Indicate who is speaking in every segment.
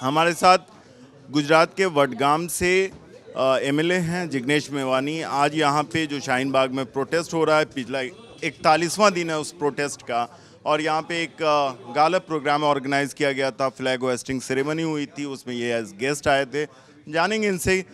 Speaker 1: हमारे साथ गुजरात के वडगाम से एमएलए हैं जिग्नेश मेवानी आज यहाँ पे जो शाहीन बाग में प्रोटेस्ट हो रहा है पिछला इकतालीसवां दिन है उस प्रोटेस्ट का और यहाँ पे एक गालब प्रोग्राम ऑर्गेनाइज़ किया गया था फ्लैग वेस्टिंग सेरेमनी हुई थी उसमें ये एज गेस्ट आए थे जानेंगे इनसे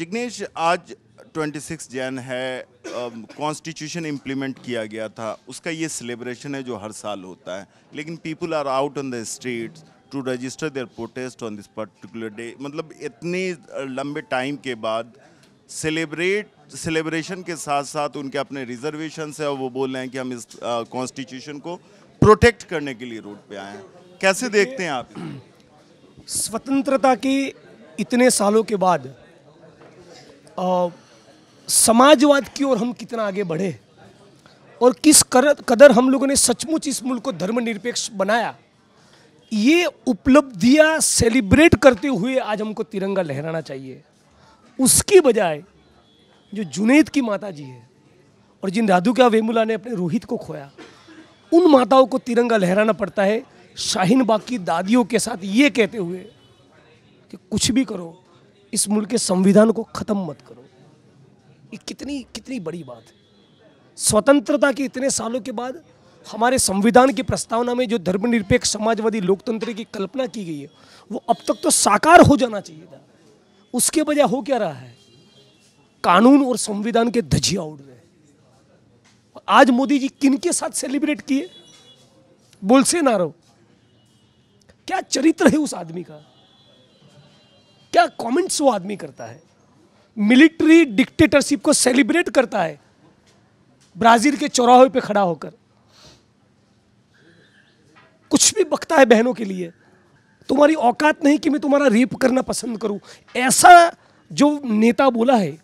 Speaker 1: जिग्नेश आज 26 जैन है कॉन्स्टिट्यूशन इम्प्लीमेंट किया गया था उसका ये सेलिब्रेशन है जो हर साल होता है लेकिन people are out on the street to register their protest on this particular day मतलब इतने लंबे टाइम के बाद सेलिब्रेट सेलिब्रेशन के साथ साथ उनके अपने रिजर्वेशन है और वो बोल रहे हैं कि हम इस कॉन्स्टिट्यूशन को प्रोटेक्ट करने के लिए रोड पे आए हैं कैसे देखते हैं आप
Speaker 2: स्वतंत्रता के इतने सालों के बाद आ, समाजवाद की ओर हम कितना आगे बढ़े और किस कर, कदर हम लोगों ने सचमुच इस मुल्क को धर्मनिरपेक्ष बनाया ये उपलब्धियां सेलिब्रेट करते हुए आज हमको तिरंगा लहराना चाहिए उसकी बजाय जो जुनेद की माता जी है और जिन राधिका वेमुला ने अपने रोहित को खोया उन माताओं को तिरंगा लहराना पड़ता है शाहीन बाग की दादियों के साथ ये कहते हुए कि कुछ भी करो इस मुल्क के संविधान को ख़त्म मत करो ये कितनी कितनी बड़ी बात है स्वतंत्रता के इतने सालों के बाद हमारे संविधान की प्रस्तावना में जो धर्मनिरपेक्ष समाजवादी लोकतंत्र की कल्पना की गई है वो अब तक तो साकार हो जाना चाहिए था उसके बजाय हो क्या रहा है कानून और संविधान के धजिया उड़ रहे आज मोदी जी किन के साथ सेलिब्रेट किए बोल से ना रहो क्या चरित्र है उस आदमी का क्या कमेंट्स वो आदमी करता है मिलिट्री डिक्टेटरशिप को सेलिब्रेट करता है ब्राज़ील के चौराहे पे खड़ा होकर कुछ भी बकता है बहनों के लिए तुम्हारी औकात नहीं कि मैं तुम्हारा रेप करना पसंद करूं ऐसा जो नेता बोला है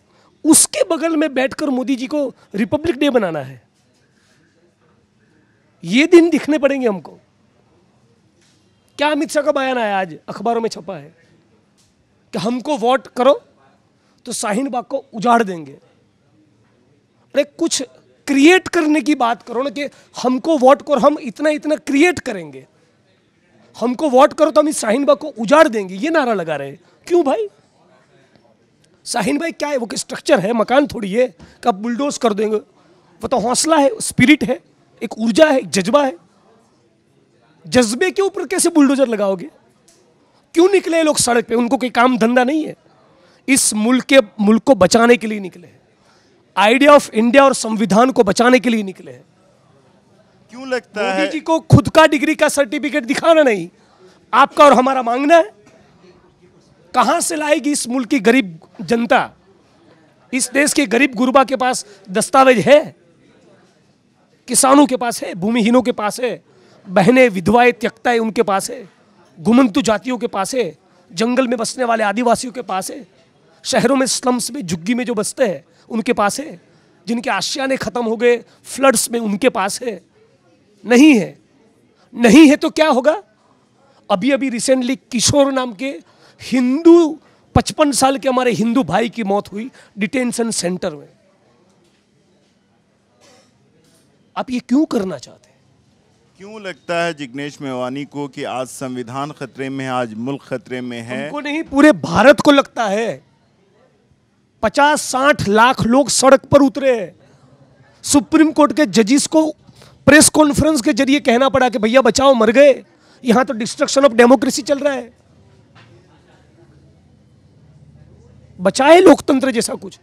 Speaker 2: उसके बगल में बैठकर मोदी जी को रिपब्लिक डे बनाना है ये दिन दिखने पड़ेंगे हमको क्या अमित शाह का बयान आया आज अखबारों में छपा है कि हमको वोट करो तो शाहीन बाग को उजाड़ देंगे अरे कुछ क्रिएट करने की बात करो ना कि हमको वोट करो हम इतना इतना क्रिएट करेंगे हमको वोट करो तो हम इस शाहीन बाग को उजाड़ देंगे ये नारा लगा रहे क्यों भाई शाहीन भाई क्या है वो स्ट्रक्चर है मकान थोड़ी है कब बुलडोज कर देंगे वो तो हौसला है स्पिरिट है एक ऊर्जा है एक जज्बा है जज्बे के ऊपर कैसे बुलडोजर लगाओगे क्यों निकले लोग सड़क पे उनको कोई काम धंधा नहीं है इस मुल्क के मुल्क को बचाने के लिए निकले हैं आइडिया ऑफ इंडिया और संविधान को बचाने के लिए निकले हैं क्यों लगता है जी को खुद का डिग्री का सर्टिफिकेट दिखाना नहीं आपका और हमारा मांगना है कहां से लाएगी इस मुल्क की गरीब जनता इस देश के गरीब गुरबा के पास दस्तावेज है किसानों के पास है भूमिहीनों के पास है बहने विधवाएं त्यक्ताएं उनके पास है घुमंतु जातियों के पास है जंगल में बसने वाले आदिवासियों के पास है शहरों में स्लम्स में झुग्गी में जो बसते हैं उनके पास है जिनके आशियाने ख़त्म हो गए फ्लड्स में उनके पास है नहीं है नहीं है तो क्या होगा अभी अभी रिसेंटली किशोर नाम के हिंदू पचपन साल के हमारे हिंदू भाई की मौत हुई डिटेंशन सेंटर में आप ये क्यों करना चाहते हैं
Speaker 1: क्यों लगता है जिग्नेश मेवानी को कि आज संविधान खतरे में है आज मुल्क खतरे में है उनको नहीं पूरे
Speaker 2: भारत को लगता है पचास साठ लाख लोग सड़क पर उतरे हैं सुप्रीम कोर्ट के जजिस को प्रेस कॉन्फ्रेंस के जरिए कहना पड़ा कि भैया बचाओ मर गए यहां तो डिस्ट्रक्शन ऑफ डेमोक्रेसी चल रहा है बचाए लोकतंत्र जैसा कुछ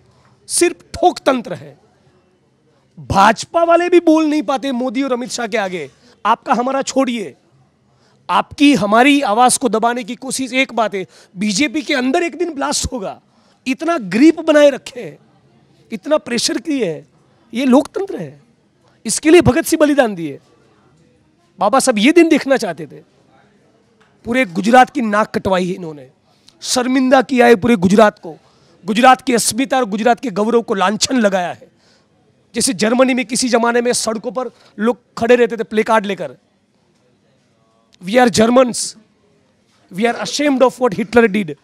Speaker 2: सिर्फ ठोक तंत्र है भाजपा वाले भी बोल नहीं पाते मोदी और अमित शाह के आगे आपका हमारा छोड़िए आपकी हमारी आवाज को दबाने की कोशिश एक बात है बीजेपी के अंदर एक दिन ब्लास्ट होगा इतना ग्रीप बनाए रखे इतना प्रेशर किए है ये लोकतंत्र है इसके लिए भगत सिंह बलिदान दिए बाबा साहब ये दिन देखना चाहते थे पूरे गुजरात की नाक कटवाई है इन्होंने शर्मिंदा किया है पूरे गुजरात को गुजरात की अस्मिता और गुजरात के गौरव को लांछन लगाया है जैसे जर्मनी में किसी जमाने में सड़कों पर लोग खड़े रहते थे प्ले कार्ड लेकर we are Germans we are ashamed of what Hitler did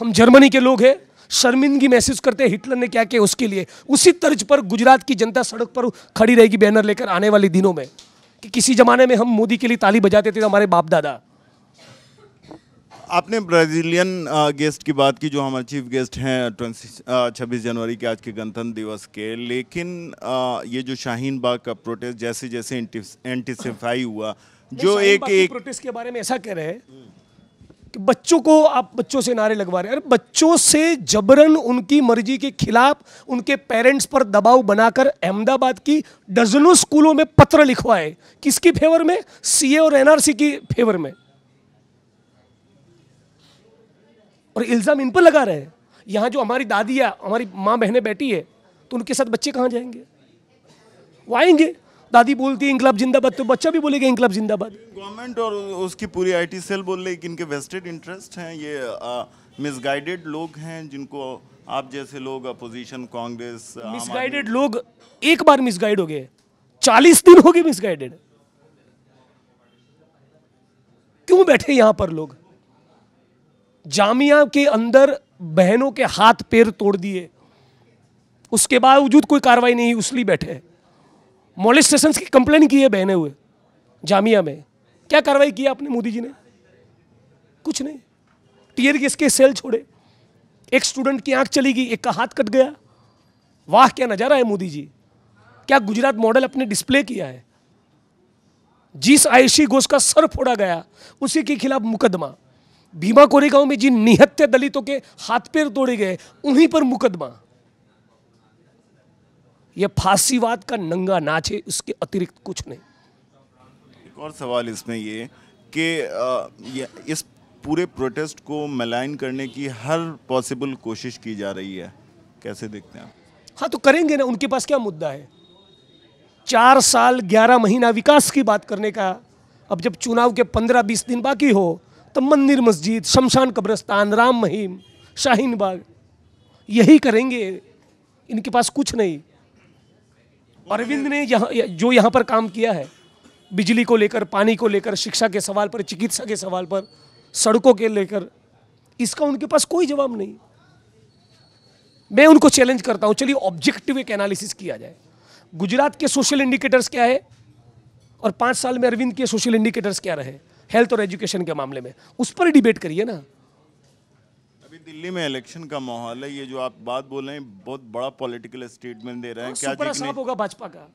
Speaker 2: हम जर्मनी के लोग हैं शर्मिंदगी महसूस करते हैं हिटलर ने क्या किया उसके लिए उसी तर्ज पर गुजरात की जनता सड़क पर खड़ी रहेगी बैनर लेकर आने वाले दिनों में कि किसी ज़माने में हम मोदी के लिए ताली बजाते थे तो हमारे बाप दादा आपने ब्राज़ीलियन
Speaker 1: गेस्ट की बात की जो हमारे चीफ गेस्ट हैं ट्वेंटी छब्बीस जनवरी के आज के गणतंत्र दिवस के लेकिन आ, ये जो शाहीन बाग का प्रोटेस्ट जैसे जैसे एंटिसिफाई हुआ
Speaker 2: जो एक एक प्रोटेस्ट के बारे में ऐसा कह रहे हैं कि बच्चों को आप बच्चों से नारे लगवा रहे हैं अरे बच्चों से जबरन उनकी मर्जी के खिलाफ उनके पेरेंट्स पर दबाव बनाकर अहमदाबाद की डजनों स्कूलों में पत्र लिखवाए किसकी फेवर में सीए और एनआरसी की फेवर में और इल्ज़ाम इन पर लगा रहे हैं यहां जो हमारी है हमारी माँ बहने बैठी है तो उनके साथ बच्चे कहां जाएंगे वो आएंगे दादी बोलती इनकलाब जिंदाबाद तो बच्चा भी बोलेगा इनकलाब जिंदाबाद
Speaker 1: गवर्नमेंट और उसकी पूरी आईटी सेल बोल रही है इनके वेस्टेड इंटरेस्ट हैं ये मिसगाइडेड लोग हैं जिनको आप जैसे लोग अपोजिशन कांग्रेस मिसगाइडेड
Speaker 2: लोग एक बार मिसगाइड हो गए चालीस दिन हो गए मिसगाइडेड क्यों बैठे यहां पर लोग जामिया के अंदर बहनों के हाथ पैर तोड़ दिए उसके बावजूद कोई कार्रवाई नहीं उसली बैठे हैं मोलिस्टेशन की कंप्लेन की है बहने हुए जामिया में क्या कार्रवाई की आपने मोदी जी ने कुछ नहीं टीयर गैस के सेल छोड़े एक स्टूडेंट की आंख चली गई एक का हाथ कट गया वाह क्या नज़ारा है मोदी जी क्या गुजरात मॉडल अपने डिस्प्ले किया है जिस आयशी घोष का सर फोड़ा गया उसी के खिलाफ मुकदमा भीमा कोरेगांव में जिन निहत्य दलितों के हाथ पैर तोड़े गए उन्हीं पर मुकदमा ये फांसीवाद का नंगा नाच है उसके अतिरिक्त कुछ नहीं
Speaker 1: एक और सवाल इसमें ये कि इस पूरे प्रोटेस्ट को मलाइन करने की हर पॉसिबल कोशिश की जा रही है कैसे देखते हैं आप
Speaker 2: हाँ तो करेंगे ना उनके पास क्या मुद्दा है चार साल ग्यारह महीना विकास की बात करने का अब जब चुनाव के पंद्रह बीस दिन बाकी हो तब तो मंदिर मस्जिद शमशान कब्रस्तान राम महीम शाहीन बाग यही करेंगे इनके पास कुछ नहीं अरविंद ने यहाँ जो यहाँ पर काम किया है बिजली को लेकर पानी को लेकर शिक्षा के सवाल पर चिकित्सा के सवाल पर सड़कों के लेकर इसका उनके पास कोई जवाब नहीं मैं उनको चैलेंज करता हूँ चलिए ऑब्जेक्टिव एक एनालिसिस किया जाए गुजरात के सोशल इंडिकेटर्स क्या है और पाँच साल में अरविंद के सोशल इंडिकेटर्स क्या रहे हेल्थ और एजुकेशन के मामले में उस पर डिबेट करिए ना
Speaker 1: दिल्ली में इलेक्शन का माहौल है ये जो आप बात बोल रहे हैं बहुत बड़ा पॉलिटिकल स्टेटमेंट दे रहे हैं क्या जिग्नेश
Speaker 2: होगा भाजपा का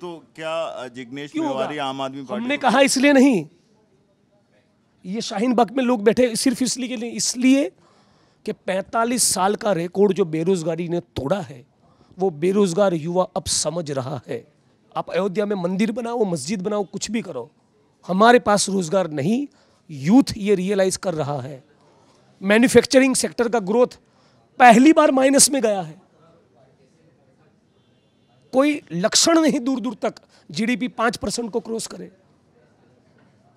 Speaker 2: तो
Speaker 1: क्या जिग्नेश तिवारी आम आदमी पार्टी हमने कहा
Speaker 2: इसलिए नहीं ये शाहीन बाग में लोग बैठे सिर्फ इसलिए के लिए इसलिए कि 45 साल का रिकॉर्ड जो बेरोजगारी ने तोड़ा है वो बेरोजगार युवा अब समझ रहा है आप अयोध्या में मंदिर बनाओ मस्जिद बनाओ कुछ भी करो हमारे पास रोजगार नहीं यूथ ये रियलाइज़ कर रहा है मैन्युफैक्चरिंग सेक्टर का ग्रोथ पहली बार माइनस में गया है कोई लक्षण नहीं दूर दूर तक जीडीपी पांच परसेंट को क्रॉस करे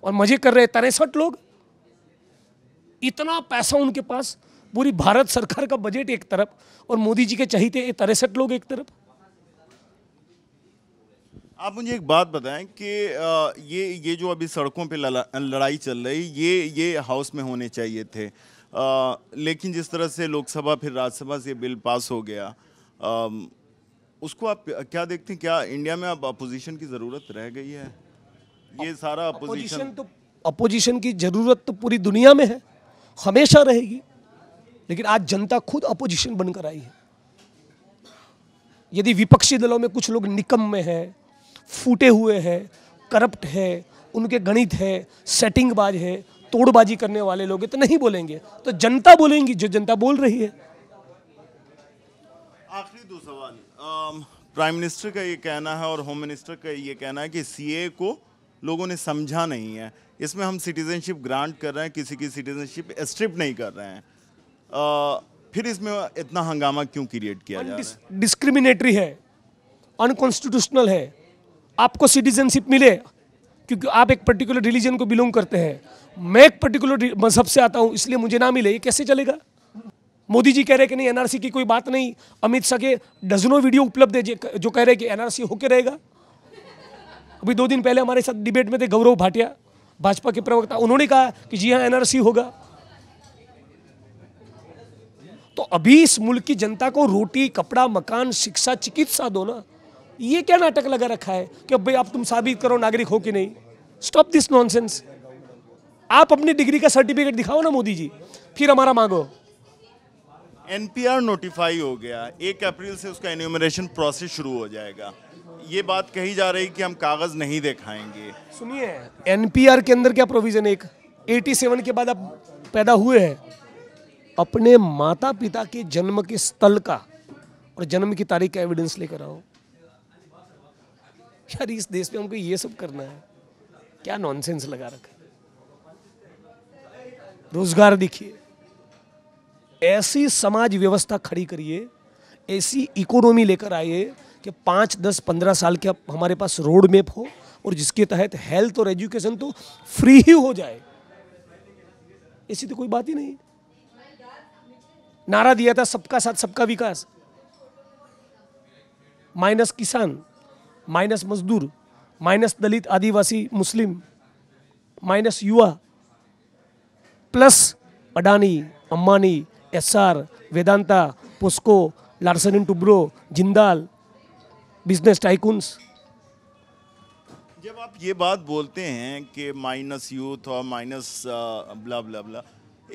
Speaker 2: और मजे कर रहे तिरसठ लोग इतना पैसा उनके पास पूरी भारत सरकार का बजट एक तरफ और मोदी जी के चाहिए तिरसठ लोग एक तरफ
Speaker 1: आप मुझे एक बात बताएं कि ये ये जो अभी सड़कों पे लड़ाई चल रही ये ये हाउस में होने चाहिए थे आ, लेकिन जिस तरह से लोकसभा फिर राज्यसभा से बिल पास हो गया आ, उसको आप क्या देखते हैं क्या इंडिया में अब अपोजिशन की ज़रूरत रह गई है ये सारा अपोजिशन तो
Speaker 2: अपोजिशन की ज़रूरत तो पूरी दुनिया में है हमेशा रहेगी लेकिन आज जनता खुद अपोजिशन बनकर आई है यदि विपक्षी दलों में कुछ लोग निकम में हैं फूटे हुए हैं करप्ट है उनके गणित है सेटिंगबाज है तोड़बाजी करने वाले लोग तो नहीं बोलेंगे तो जनता बोलेंगी जो जनता बोल रही है
Speaker 1: आखिरी दो सवाल प्राइम मिनिस्टर का ये कहना है और होम मिनिस्टर का ये कहना है कि सीए को लोगों ने समझा नहीं है इसमें हम सिटीजनशिप ग्रांट कर रहे हैं किसी की सिटीजनशिप स्ट्रिप नहीं कर रहे हैं आ, फिर इसमें इतना हंगामा क्यों क्रिएट किया जा रहा है
Speaker 2: डिस्क्रिमिनेटरी है अनकॉन्स्टिट्यूशनल है आपको सिटीजनशिप मिले क्योंकि आप एक पर्टिकुलर रिलीजन को बिलोंग करते हैं मैं एक पर्टिकुलर मजहब से आता हूँ इसलिए मुझे ना मिले ये कैसे चलेगा मोदी जी कह रहे कि नहीं एनआरसी की कोई बात नहीं अमित शाह के डजनों वीडियो उपलब्ध है जो कह रहे कि एनआरसी होके रहेगा अभी दो दिन पहले हमारे साथ डिबेट में थे गौरव भाटिया भाजपा के प्रवक्ता उन्होंने कहा कि जी हाँ एनआरसी होगा तो अभी इस मुल्क की जनता को रोटी कपड़ा मकान शिक्षा चिकित्सा दो ना ये क्या नाटक लगा रखा है कि भाई आप तुम साबित करो नागरिक हो कि नहीं स्टॉप दिस नॉनसेंस आप अपनी डिग्री का सर्टिफिकेट दिखाओ ना मोदी जी फिर हमारा मांगो
Speaker 1: एनपीआर नोटिफाई हो गया एक अप्रैल से उसका एन्यूमरेशन प्रोसेस शुरू हो जाएगा ये बात कही जा रही कि हम कागज नहीं दिखाएंगे
Speaker 2: सुनिए एनपीआर के अंदर क्या प्रोविजन एक 87 के बाद आप पैदा हुए हैं अपने माता पिता के जन्म के स्थल का और जन्म की तारीख का एविडेंस लेकर आओ यार इस देश में हमको ये सब करना है क्या नॉनसेंस लगा रखा रोजगार देखिए ऐसी समाज व्यवस्था खड़ी करिए ऐसी इकोनॉमी लेकर आइए कि पाँच दस पंद्रह साल के हमारे पास रोड मैप हो और जिसके तहत हेल्थ और एजुकेशन तो फ्री ही हो जाए ऐसी तो कोई बात ही नहीं नारा दिया था सबका साथ सबका विकास माइनस किसान माइनस मजदूर minus Dalit Adivasi Muslim minus युवा plus Adani Ambani Essar Vedanta POSCO Larsen and Toubro Jindal business tycoons
Speaker 1: जब आप ये बात बोलते हैं कि माइनस यूथ और माइनस ब्ला ब्ला ब्ला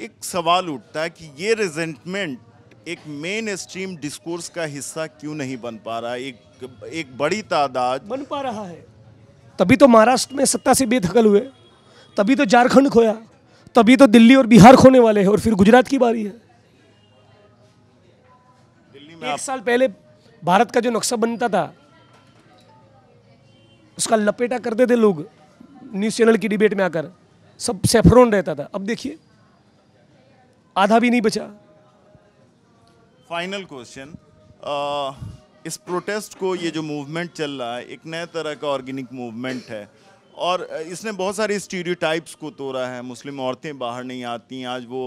Speaker 1: एक सवाल उठता है कि ये रिजेंटमेंट एक मेन स्ट्रीम डिस्कोर्स का हिस्सा क्यों नहीं बन पा रहा है एक एक बड़ी तादाद बन
Speaker 2: पा रहा है तभी तो महाराष्ट्र में सत्ता से बेदखल हुए तभी तो झारखंड खोया तभी तो दिल्ली और बिहार खोने वाले हैं और फिर गुजरात की बारी है दिल्ली में एक साल पहले भारत का जो नक्शा बनता था उसका लपेटा करते थे लोग न्यूज चैनल की डिबेट में आकर सब सेफरोन रहता था अब देखिए आधा भी नहीं बचा
Speaker 1: फाइनल क्वेश्चन इस प्रोटेस्ट को ये जो मूवमेंट चल रहा है एक नए तरह का ऑर्गेनिक मूवमेंट है और इसने बहुत सारे स्टीरियोटाइप्स को तोड़ा है मुस्लिम औरतें बाहर नहीं आती हैं आज वो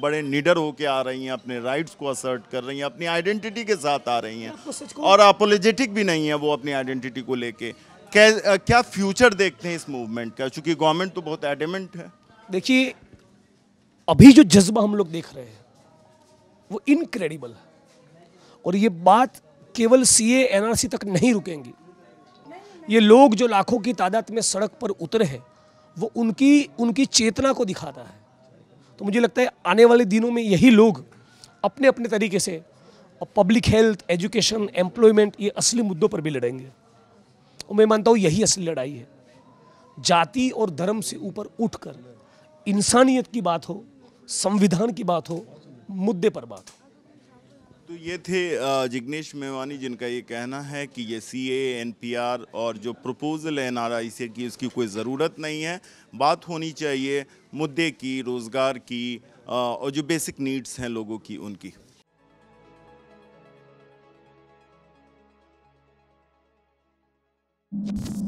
Speaker 1: बड़े निडर होके आ रही हैं अपने राइट्स को असर्ट कर रही हैं अपनी आइडेंटिटी के साथ आ रही
Speaker 2: हैं और
Speaker 1: अपोलोजेटिक भी नहीं है वो अपनी आइडेंटिटी को लेके क्या फ्यूचर देखते हैं इस मूवमेंट का
Speaker 2: चूंकि गवर्नमेंट तो बहुत एडमेंट है देखिए अभी जो जज्बा हम लोग देख रहे हैं वो इनक्रेडिबल है और ये बात केवल सीए एनआरसी तक नहीं रुकेंगे ये लोग जो लाखों की तादाद में सड़क पर उतरे हैं वो उनकी उनकी चेतना को दिखाता है तो मुझे लगता है आने वाले दिनों में यही लोग अपने अपने तरीके से पब्लिक हेल्थ एजुकेशन एम्प्लॉयमेंट ये असली मुद्दों पर भी लड़ेंगे और मैं मानता हूँ यही असली लड़ाई है जाति और धर्म से ऊपर उठकर इंसानियत की बात हो संविधान की बात हो मुद्दे पर बात हो
Speaker 1: तो ये थे जिग्नेश मेवानी जिनका ये कहना है कि ये सी एन पी आर और जो प्रपोजल है एन आर आई से कि उसकी कोई ज़रूरत नहीं है बात होनी चाहिए मुद्दे की रोज़गार की और जो बेसिक नीड्स हैं लोगों की उनकी you